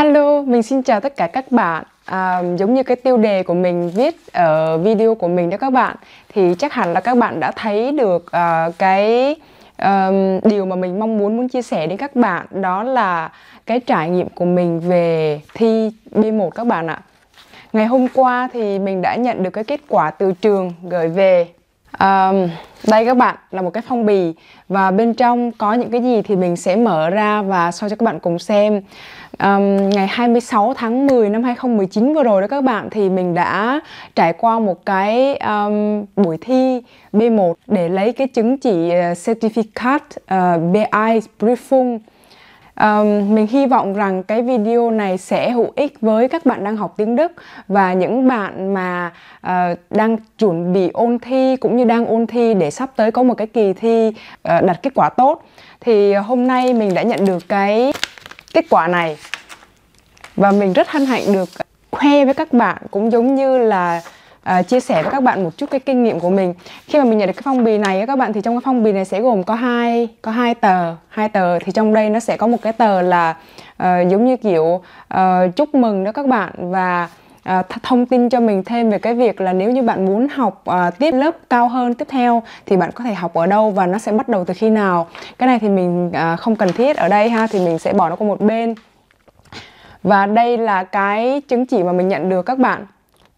Hello, mình xin chào tất cả các bạn. À, giống như cái tiêu đề của mình viết ở video của mình đó các bạn, thì chắc hẳn là các bạn đã thấy được uh, cái um, điều mà mình mong muốn muốn chia sẻ đến các bạn đó là cái trải nghiệm của mình về thi B1 các bạn ạ. Ngày hôm qua thì mình đã nhận được cái kết quả từ trường gửi về. Um, đây các bạn là một cái phong bì và bên trong có những cái gì thì mình sẽ mở ra và so cho các bạn cùng xem um, ngày 26 tháng 10 năm 2019 vừa rồi đó các bạn thì mình đã trải qua một cái um, buổi thi B1 để lấy cái chứng chỉ ờ, certificate uh, ờ, BI Briefung Um, mình hy vọng rằng cái video này sẽ hữu ích với các bạn đang học tiếng Đức và những bạn mà uh, đang chuẩn bị ôn thi cũng như đang ôn thi để sắp tới có một cái kỳ thi uh, đạt kết quả tốt. Thì hôm nay mình đã nhận được cái kết quả này và mình rất hân hạnh được khoe với các bạn cũng giống như là uh, chia sẻ với các bạn một chút cái kinh nghiệm của mình khi mà mình nhận được cái phong bì này các bạn thì trong cái phong bì này sẽ gồm có hai có hai tờ hai tờ thì trong đây nó sẽ có một cái tờ là uh, giống như kiểu uh, chúc mừng đó các bạn và à, thông tin cho mình thêm về cái việc là nếu như bạn muốn học à, tiếp lớp cao hơn tiếp theo thì bạn có thể học ở đâu và nó sẽ bắt đầu từ khi nào cái này thì mình à, không cần thiết ở đây ha thì mình sẽ bỏ nó qua một bên và đây là cái chứng chỉ mà mình nhận được các bạn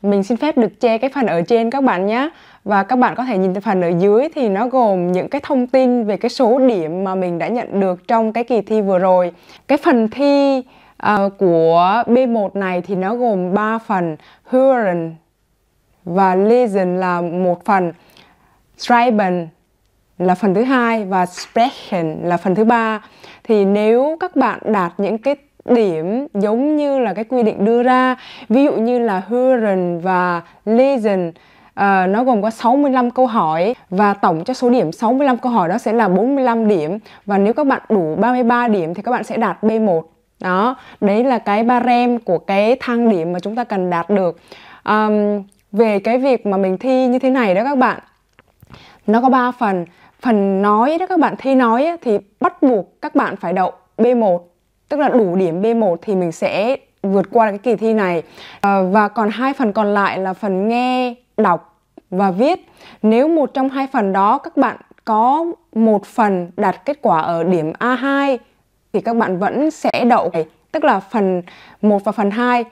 mình xin phép được che cái phần ở trên các bạn nhé và các bạn có thể nhìn phần ở dưới thì nó gồm những cái thông tin về cái số điểm mà mình đã nhận được trong cái kỳ thi vừa rồi cái phần thi Ờ, của B1 này thì nó gồm 3 phần Huron và Listen là một phần Schreiben là phần thứ hai và Sprechen là phần thứ ba thì nếu các bạn đạt những cái điểm giống như là cái quy định đưa ra ví dụ như là Huron và Listen uh, ờ, nó gồm có 65 câu hỏi và tổng cho số điểm 65 câu hỏi đó sẽ là 45 điểm và nếu các bạn đủ 33 điểm thì các bạn sẽ đạt B1 đó đấy là cái barem của cái thang điểm mà chúng ta cần đạt được um, về cái việc mà mình thi như thế này đó các bạn nó có 3 phần phần nói đó các bạn thi nói thì bắt buộc các bạn phải đậu B1 tức là đủ điểm B1 thì mình sẽ vượt qua cái kỳ thi này à, và còn hai phần còn lại là phần nghe đọc và viết nếu một trong hai phần đó các bạn có một phần đạt kết quả ở điểm A2 thì các bạn vẫn sẽ đậu tức là phần 1 và phần 2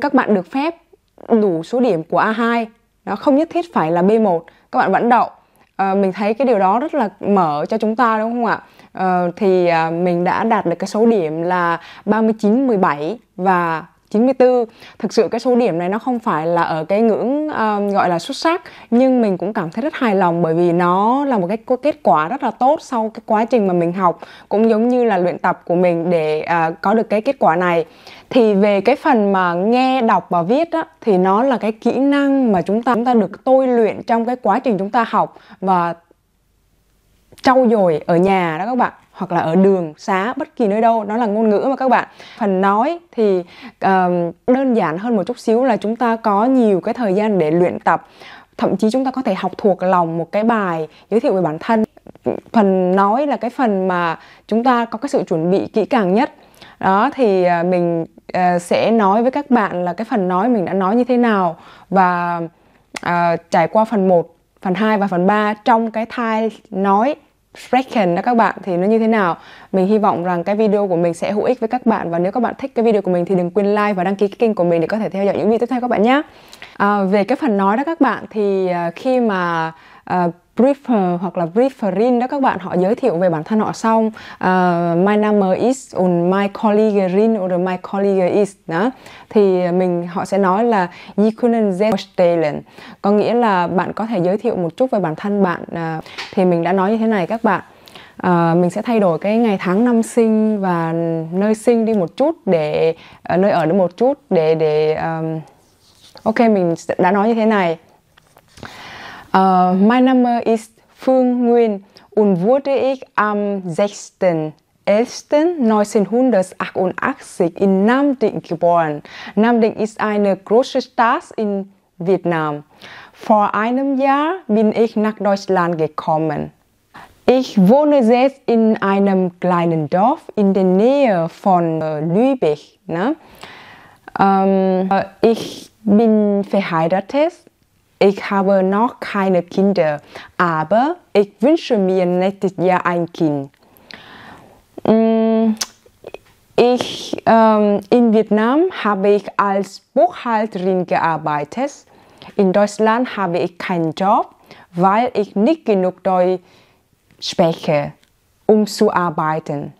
các bạn được phép đủ số điểm của A2 nó không nhất thiết phải là B1 các bạn vẫn đậu à, mình thấy cái điều đó rất là mở cho chúng ta đúng không ạ à, thì à, mình đã đạt được cái số điểm là 39 17 và 94. Thực sự cái số điểm này nó không phải là ở cái ngưỡng uh, gọi là xuất sắc nhưng mình cũng cảm thấy rất hài lòng bởi vì nó là một cái kết quả rất là tốt sau cái quá trình mà mình học cũng giống như là luyện tập của mình để uh, có được cái kết quả này. Thì về cái phần mà nghe, đọc và viết á, thì nó là cái kỹ năng mà chúng ta chúng ta được tôi luyện trong cái quá trình chúng ta học và trau dồi ở nhà đó các bạn hoặc là ở đường xá bất kỳ nơi đâu đó là ngôn ngữ mà các bạn phần nói thì uh, đơn giản hơn một chút xíu là chúng ta có nhiều cái thời gian để luyện tập thậm chí chúng ta có thể học thuộc lòng một cái bài giới thiệu về bản thân phần nói là cái phần mà chúng ta có cái sự chuẩn bị kỹ càng nhất đó thì ờ, mình uh, sẽ nói với các bạn là cái phần nói mình đã nói như thế nào và uh, trải qua phần 1, phần 2 và phần 3 trong cái thai nói Sprechen đó các bạn thì nó như thế nào. Mình hy vọng rằng cái video của mình sẽ hữu ích với các bạn và nếu các bạn thích cái video của mình thì đừng quên like và đăng ký kênh của mình để có thể theo dõi những video tiếp theo các bạn nhé. À, về cái phần nói đó các bạn thì à, khi mà uh, briefer hoặc là brieferin đó các bạn họ giới thiệu về bản thân họ xong uh, my name is or my colleague rin or my colleague is đó thì mình họ sẽ nói là you couldn't stellen có nghĩa là bạn có thể giới thiệu một chút về bản thân bạn uh, thì mình đã nói như thế này các bạn À, mình sẽ thay đổi cái ngày tháng năm sinh và nơi sinh đi một chút để à, nơi ở đi một chút để để um, ok mình đã nói như thế này Äh, mein Name ist Phương Nguyen und wurde ich am 6.11.1988 in Nam Namding geboren. Nam Namding ist eine große Stadt in Vietnam. Vor einem Jahr bin ich nach Deutschland gekommen. Ich wohne selbst in einem kleinen Dorf in der Nähe von äh, Lübeck. Ne? Ähm, ich bin verheiratet ich habe noch keine Kinder, aber ich wünsche mir nächstes Jahr ein Kind. Mm, ich, ähm, in Vietnam habe ich als Buchhalterin gearbeitet. In Deutschland habe ich keinen Job, weil ich nicht genug Deutsch spreche, um zu arbeiten.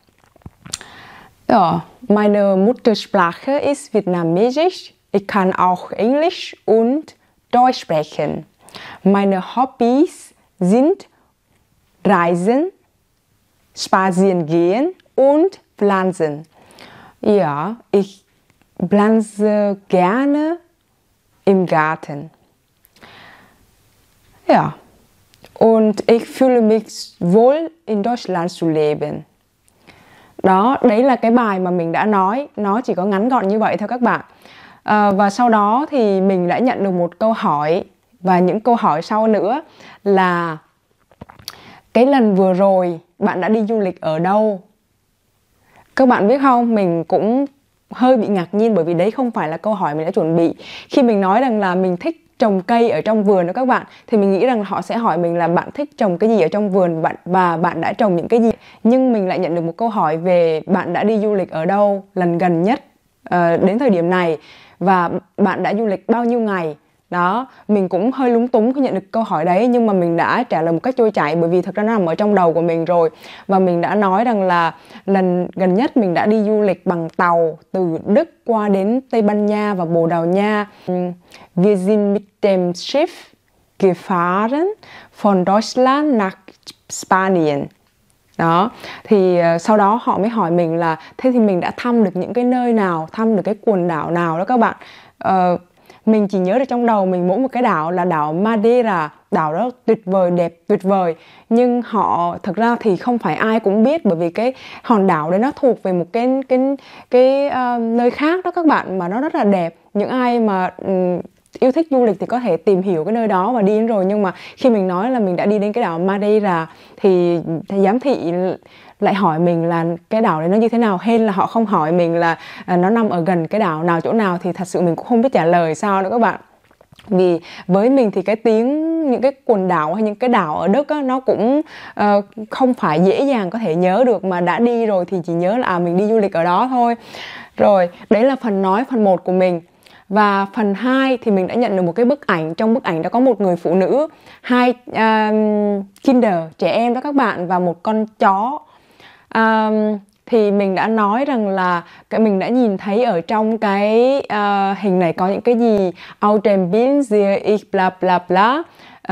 Ja, meine Muttersprache ist Vietnamesisch. Ich kann auch Englisch und Deutsch sprechen. Meine Hobbys sind Reisen, spazieren gehen und pflanzen. Ja, ich pflanze gerne im Garten. Ja, und ich fühle mich wohl in Deutschland zu leben. Đó, đấy là cái bài mà mình đã nói, nó chỉ có ngắn gọn như vậy thôi các bạn. Ờ, và sau đó thì mình đã nhận được một câu hỏi và những câu hỏi sau nữa là cái lần vừa rồi bạn đã đi du lịch ở đâu các bạn biết không mình cũng hơi bị ngạc nhiên bởi vì đấy không phải là câu hỏi mình đã chuẩn bị khi mình nói rằng là mình thích trồng cây ở trong vườn đó các bạn thì mình nghĩ rằng họ sẽ hỏi mình là bạn thích trồng cái gì ở trong vườn bạn và bạn đã trồng những cái gì nhưng mình lại nhận được một câu hỏi về bạn đã đi du lịch ở đâu lần gần nhất uh, đến thời điểm này và bạn đã du lịch bao nhiêu ngày đó mình cũng hơi lúng túng khi nhận được câu hỏi đấy nhưng mà mình đã trả lời một cách trôi chảy bởi vì thật ra nó nằm ở trong đầu của mình rồi và mình đã nói rằng là lần gần nhất mình đã đi du lịch bằng tàu từ đức qua đến tây ban nha và bồ đào nha wir sind mit dem Schiff gefahren von Deutschland nach Spanien đó thì ờ, sau đó họ mới hỏi mình là thế thì mình đã thăm được những cái nơi nào thăm được cái quần đảo nào đó các bạn uh, mình chỉ nhớ được trong đầu mình mỗi một cái đảo là đảo Madeira đảo đó tuyệt vời đẹp tuyệt vời nhưng họ thực ra thì không phải ai cũng biết bởi vì cái hòn đảo đấy nó thuộc về một cái cái cái uh, nơi khác đó các bạn mà nó rất là đẹp những ai mà um, yêu thích du lịch thì có thể tìm hiểu cái nơi đó và đi đến rồi nhưng mà khi mình nói là mình đã đi đến cái đảo Madeira thì, giám thị lại hỏi mình là cái đảo đấy nó như thế nào hay là họ không hỏi mình là à, nó nằm ở gần cái đảo nào chỗ nào thì thật sự mình cũng không biết trả lời sao nữa các bạn vì với mình thì cái tiếng những cái quần đảo hay những cái đảo ở Đức á, nó cũng uh, không phải dễ dàng có thể nhớ được mà đã đi rồi thì chỉ nhớ là à, mình đi du lịch ở đó thôi rồi đấy là phần nói phần một của mình và phần 2 thì mình đã nhận được một cái bức ảnh trong bức ảnh đã có một người phụ nữ hai uh, kinder trẻ em đó các bạn và một con chó um, thì mình đã nói rằng là cái mình đã nhìn thấy ở trong cái uh, hình này có những cái gì au dem bild sehe ich bla bla bla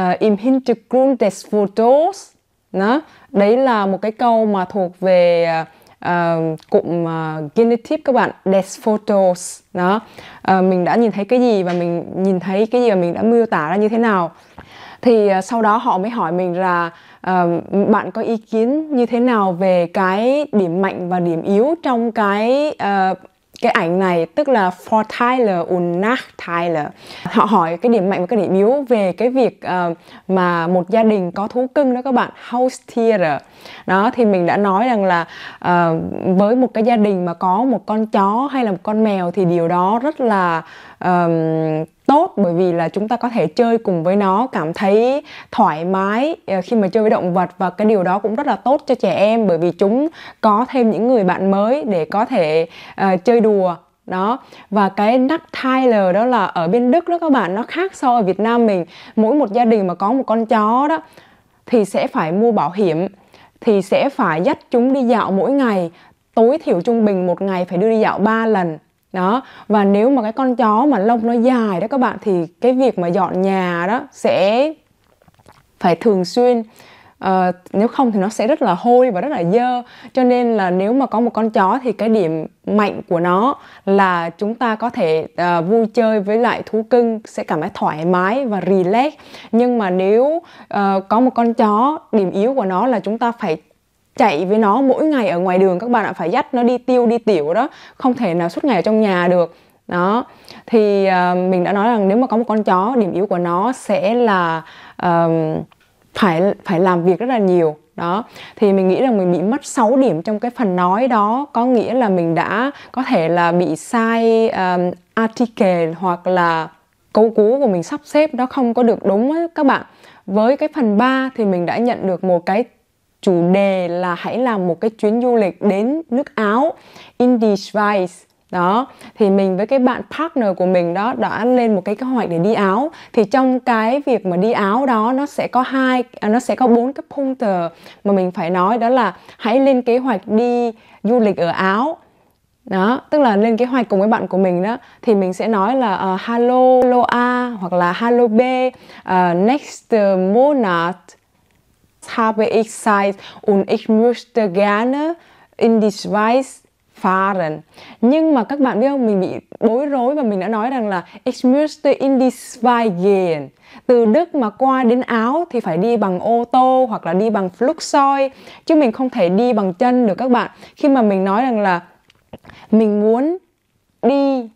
uh, im hintergrund des fotos đó đấy là một cái câu mà thuộc về uh, uh, cụm uh, genitive các bạn des photos đó uh, mình đã nhìn thấy cái gì và mình nhìn thấy cái gì và mình đã miêu tả ra như thế nào thì uh, sau đó họ mới hỏi mình là uh, bạn có ý kiến như thế nào về cái điểm mạnh và điểm yếu trong cái uh, cái ảnh này tức là for Tyler und nach Tyler họ hỏi cái điểm mạnh và cái điểm yếu về cái việc uh, mà một gia đình có thú cưng đó các bạn housetier đó thì mình đã nói rằng là uh, với một cái gia đình mà có một con chó hay là một con mèo thì điều đó rất là um, tốt bởi vì là chúng ta có thể chơi cùng với nó cảm thấy thoải mái ờ, khi mà chơi với động vật và cái điều đó cũng rất là tốt cho trẻ em bởi vì chúng có thêm những người bạn mới để có thể uh, chơi đùa đó và cái nắp Nacktailer đó là ở bên Đức đó các bạn nó khác so ở Việt Nam mình mỗi một gia đình mà có một con chó đó thì sẽ phải mua bảo hiểm thì sẽ phải dắt chúng đi dạo mỗi ngày tối thiểu trung bình một ngày phải đưa đi dạo 3 lần đó và nếu mà cái con chó mà lông nó dài đó các bạn thì cái việc mà dọn nhà đó sẽ phải thường xuyên uh, nếu không thì nó sẽ rất là hôi và rất là dơ cho nên là nếu mà có một con chó thì cái điểm mạnh của nó là chúng ta có thể uh, vui chơi với lại thú cưng sẽ cảm thấy thoải mái và relax nhưng mà nếu uh, có một con chó điểm yếu của nó là chúng ta phải chạy với nó mỗi ngày ở ngoài đường các bạn ạ phải dắt nó đi tiêu đi tiểu đó không thể nào suốt ngày ở trong nhà được đó thì uh, mình đã nói rằng nếu mà có một con chó điểm yếu của nó sẽ là uh, phải phải làm việc rất là nhiều đó thì mình nghĩ rằng mình bị mất 6 điểm trong cái phần nói đó có nghĩa là mình đã có thể là bị sai um, article hoặc là câu cú của mình sắp xếp nó không có được đúng ấy, các bạn với cái phần 3 thì mình đã nhận được một cái chủ đề là hãy làm một cái chuyến du lịch đến nước Áo in the Schweiz đó thì mình với cái bạn partner của mình đó đã lên một cái kế hoạch để đi áo thì trong cái việc mà đi áo đó nó sẽ có hai à, nó sẽ có bốn cái pointer mà mình phải nói đó là hãy lên kế hoạch đi du lịch ở áo đó tức là lên kế hoạch cùng với bạn của mình đó thì mình sẽ nói là uh, hello hello a hoặc là hello b ờ, uh, next month habe ich Zeit und ich möchte gerne in die Schweiz fahren. Nhưng mà các bạn biết không, mình bị bối rối và mình đã nói rằng là ich möchte in die Schweiz gehen. Từ Đức mà qua đến Áo thì phải đi bằng ô tô hoặc là đi bằng Flugzeug chứ mình không thể đi bằng chân được các bạn. Khi mà mình nói rằng là mình muốn đi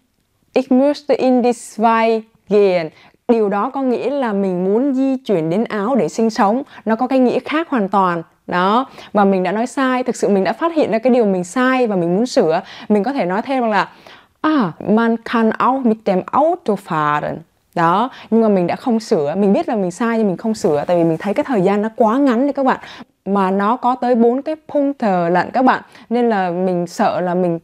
ich möchte in die Schweiz gehen điều đó có nghĩa là mình muốn di chuyển đến áo để sinh sống nó có cái nghĩa khác hoàn toàn đó và mình đã nói sai thực sự mình đã phát hiện ra cái điều mình sai và mình muốn sửa mình có thể nói thêm rằng là ah man kann auch mit dem Auto fahren đó nhưng mà mình đã không sửa mình biết là mình sai nhưng mình không sửa tại vì mình thấy cái thời gian nó quá ngắn đi các bạn mà nó có tới bốn cái thờ lận các bạn nên là mình sợ là mình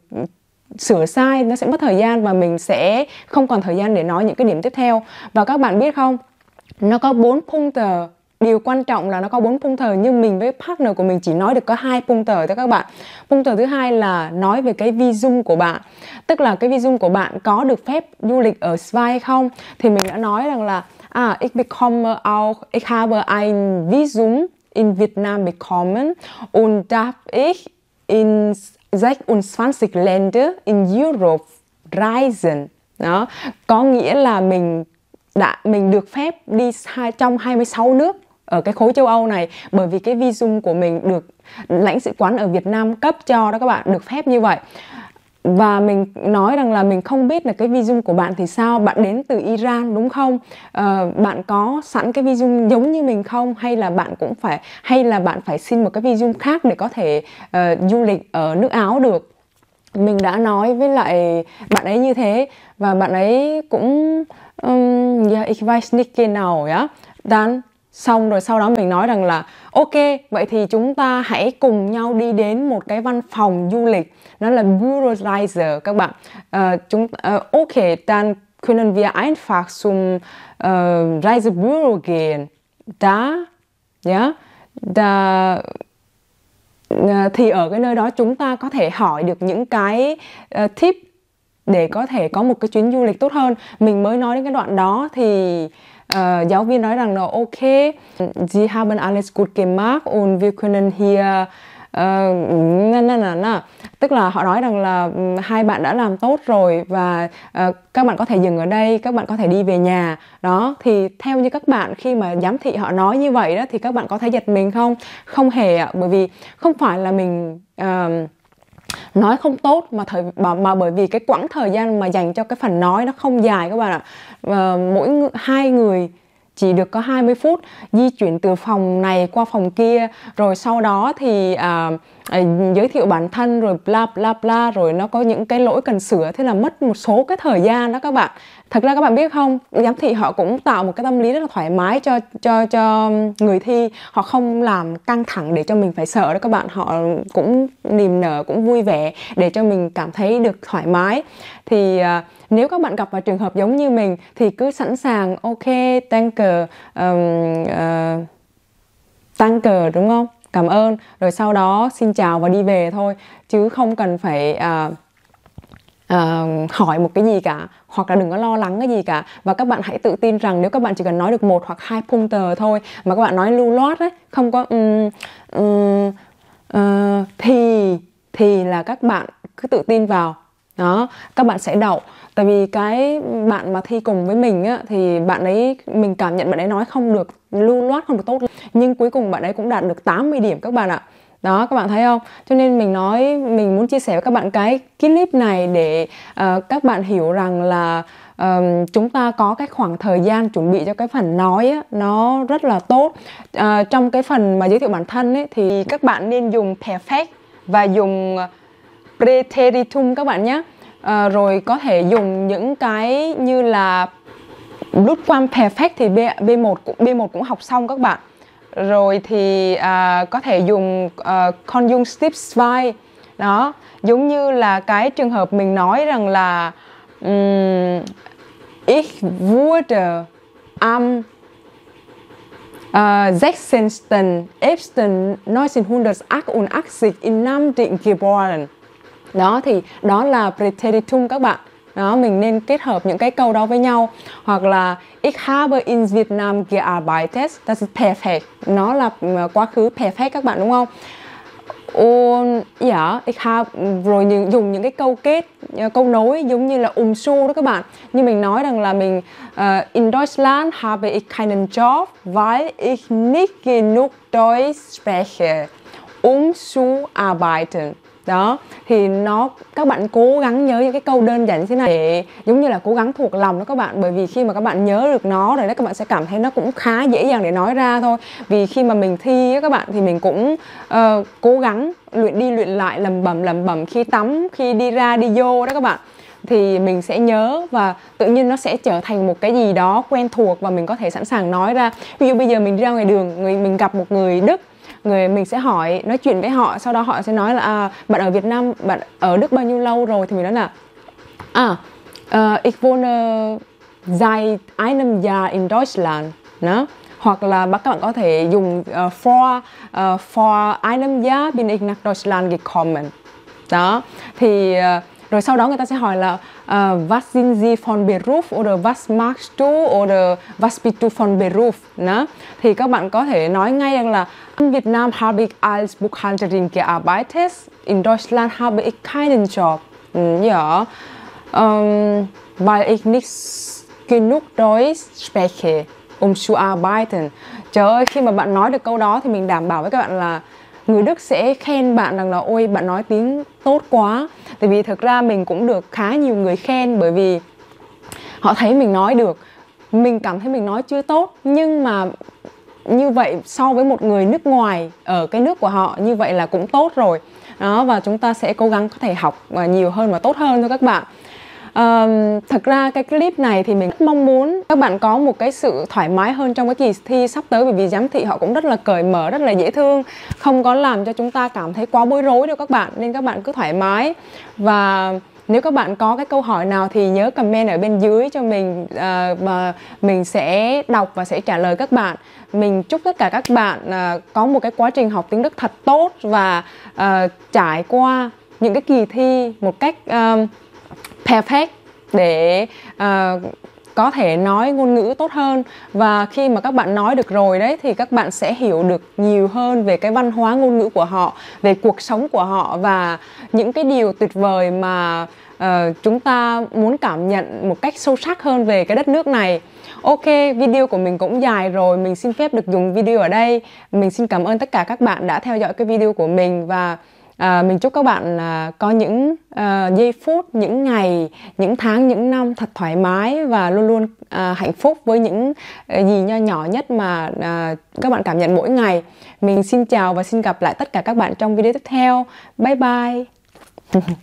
sửa sai nó sẽ mất thời gian và mình sẽ không còn thời gian để nói những cái điểm tiếp theo và các bạn biết không nó có bốn phung tờ điều quan trọng là nó có bốn phung tờ nhưng mình với partner của mình chỉ nói được có hai phung tờ thôi các bạn phung tờ thứ hai là nói về cái vi dung của bạn tức là cái vi dung của bạn có được phép du lịch ở spa không thì mình đã nói rằng là à ich bekomme auch ich habe ein visum in Vietnam bekommen und darf ich ins 26 Länder in Europe reisen. Đó, có nghĩa là mình đã mình được phép đi trong 26 nước ở cái khối châu Âu này bởi vì cái visum của mình được lãnh sự quán ở Việt Nam cấp cho đó các bạn được phép như vậy và mình nói rằng là mình không biết là cái vi của bạn thì sao bạn đến từ Iran đúng không à, bạn có sẵn cái vi giống như mình không hay là bạn cũng phải hay là bạn phải xin một cái vi khác để có thể uh, du lịch ở nước Áo được mình đã nói với lại bạn ấy như thế và bạn ấy cũng um, ya ich weiß nicht genau ya dan xong rồi sau đó mình nói rằng là ok vậy thì chúng ta hãy cùng nhau đi đến một cái văn phòng du lịch nó là Bureauizer các bạn uh, chúng uh, ok dann können wir einfach zum uh, Reisebüro gehen da yeah, da thì ở cái nơi đó chúng ta có thể hỏi được những cái uh, tip để có thể có một cái chuyến du lịch tốt hơn mình mới nói đến cái đoạn đó thì äh, giáo viên nói rằng là OK, sie haben alles gut gemacht und wir können hier ờ, ờ, na na na na tức là họ nói rằng là hai bạn đã làm tốt rồi và uh, các bạn có thể dừng ở đây các bạn có thể đi về nhà đó thì theo như các bạn khi mà giám thị họ nói như vậy đó thì các bạn có thấy giật mình không không hề ạ bởi vì không phải là mình uh, nói không tốt mà thời mà, mà bởi vì cái quãng thời gian mà dành cho cái phần nói nó không dài các bạn ạ à. mỗi hai người chỉ được có 20 phút di chuyển từ phòng này qua phòng kia rồi sau đó thì à, à, giới thiệu bản thân rồi bla bla bla rồi nó có những cái lỗi cần sửa thế là mất một số cái thời gian đó các bạn thật ra các bạn biết không giám thị họ cũng tạo một cái tâm lý rất là thoải mái cho cho cho người thi họ không làm căng thẳng để cho mình phải sợ đó các bạn họ cũng niềm nở cũng vui vẻ để cho mình cảm thấy được thoải mái thì uh, nếu các bạn gặp vào trường hợp giống như mình thì cứ sẵn sàng ok thank you um, uh, thank you đúng không cảm ơn rồi sau đó xin chào và đi về thôi chứ không cần phải uh, uh, hỏi một cái gì cả hoặc là đừng có lo lắng cái gì cả và các bạn hãy tự tin rằng nếu các bạn chỉ cần nói được một hoặc hai pointer thôi mà các bạn nói lưu loát đấy không có um, um, uh, thì thì là các bạn cứ tự tin vào đó các bạn sẽ đậu tại vì cái bạn mà thi cùng với mình á, thì bạn ấy mình cảm nhận bạn ấy nói không được lưu loát không được tốt nhưng cuối cùng bạn ấy cũng đạt được 80 điểm các bạn ạ đó các bạn thấy không cho nên mình nói mình muốn chia sẻ với các bạn cái clip này để uh, các bạn hiểu rằng là uh, chúng ta có cái khoảng thời gian chuẩn bị cho cái phần nói á, nó rất là tốt uh, trong cái phần mà giới thiệu bản thân ấy, thì các bạn nên dùng perfect và dùng uh, Creteritum các bạn nhé à, rồi có thể dùng những cái như là Blood Quam Perfect thì B, b một cũng b một cũng học xong các bạn rồi thì à, có thể dùng à, conjunctive spy đó giống như là cái trường hợp mình nói rằng là um, ich wurde am uh, 16. Epstein 1988 in Nam Định geboren đó thì đó là preteritum các bạn đó mình nên kết hợp những cái câu đó với nhau hoặc là ich habe in Vietnam gearbeitet das ist perfekt nó là ờ, quá khứ perfect các bạn đúng không und dạ, ja ich habe rồi dùng những cái câu kết ờ, câu nối giống như là um su đó các bạn như mình nói rằng là mình uh, in Deutschland habe ich keinen Job weil ich nicht genug Deutsch spreche um zu arbeiten đó thì nó các bạn cố gắng nhớ những cái câu đơn giản như thế này để giống như là cố gắng thuộc lòng đó các bạn bởi vì khi mà các bạn nhớ được nó rồi đấy, các bạn sẽ cảm thấy nó cũng khá dễ dàng để nói ra thôi vì khi mà mình thi ấy, các bạn thì mình cũng uh, cố gắng luyện đi luyện lại lầm bầm lầm bầm khi tắm khi đi ra đi vô đó các bạn thì mình sẽ nhớ và tự nhiên nó sẽ trở thành một cái gì đó quen thuộc và mình có thể sẵn sàng nói ra ví dụ bây giờ mình đi ra ngoài đường người mình gặp một người đức người mình sẽ hỏi nói chuyện với họ sau đó họ sẽ nói là à, bạn ở Việt Nam bạn ở Đức bao nhiêu lâu rồi thì mình nói là à uh, ich wohne seit einem Jahr in Deutschland đó hoặc là các bạn có thể dùng uh, ờ, for uh, ờ, for einem Jahr bin ich nach Deutschland gekommen đó thì uh, rồi sau đó người ta sẽ hỏi là uh, was sind Sie von Beruf oder was machst du oder was bist du von Beruf đó thì các bạn có thể nói ngay rằng là In Vietnam habe ich als Buchhalterin gearbeitet. In Deutschland habe ich keinen Job. Hm, ja, ähm, weil ich nicht genug Deutsch spreche, um zu arbeiten. Trời ơi, khi mà bạn nói được câu đó thì mình đảm bảo với các bạn là người Đức sẽ khen bạn rằng là ôi bạn nói tiếng tốt quá. Tại vì thực ra mình cũng được khá nhiều người khen bởi vì họ thấy mình nói được. Mình cảm thấy mình nói chưa tốt nhưng mà như vậy so với một người nước ngoài ở cái nước của họ như vậy là cũng tốt rồi đó và chúng ta sẽ cố gắng có thể học à, nhiều hơn và tốt hơn thôi các bạn Um, thực ra cái clip này thì mình rất mong muốn các bạn có một cái sự thoải mái hơn trong cái kỳ thi sắp tới bởi vì giám thị họ cũng rất là cởi mở rất là dễ thương không có làm cho chúng ta cảm thấy quá bối rối đâu các bạn nên các bạn cứ thoải mái và nếu các bạn có cái câu hỏi nào thì nhớ comment ở bên dưới cho mình ờ, và mình sẽ đọc và sẽ trả lời các bạn mình chúc tất cả các bạn ờ, có một cái quá trình học tiếng đức thật tốt và ờ, trải qua những cái kỳ thi một cách um, perfect để có thể nói ngôn ngữ tốt hơn và khi mà các bạn nói được rồi đấy thì các bạn sẽ hiểu được nhiều hơn về cái văn hóa ngôn ngữ của họ về cuộc sống của họ và những cái điều tuyệt vời mà uh, chúng ta muốn cảm nhận một cách sâu sắc hơn về cái đất nước này ok video của mình cũng dài rồi mình xin phép được dùng video ở đây mình xin cảm ơn tất cả các bạn đã theo dõi cái video của mình và à, mình chúc các bạn à, có những à, giây phút những ngày những tháng những năm thật thoải mái và luôn luôn à, hạnh phúc với những à, gì nho nhỏ nhất mà à, các bạn cảm nhận mỗi ngày mình xin chào và xin gặp lại tất cả các bạn trong video tiếp theo bye bye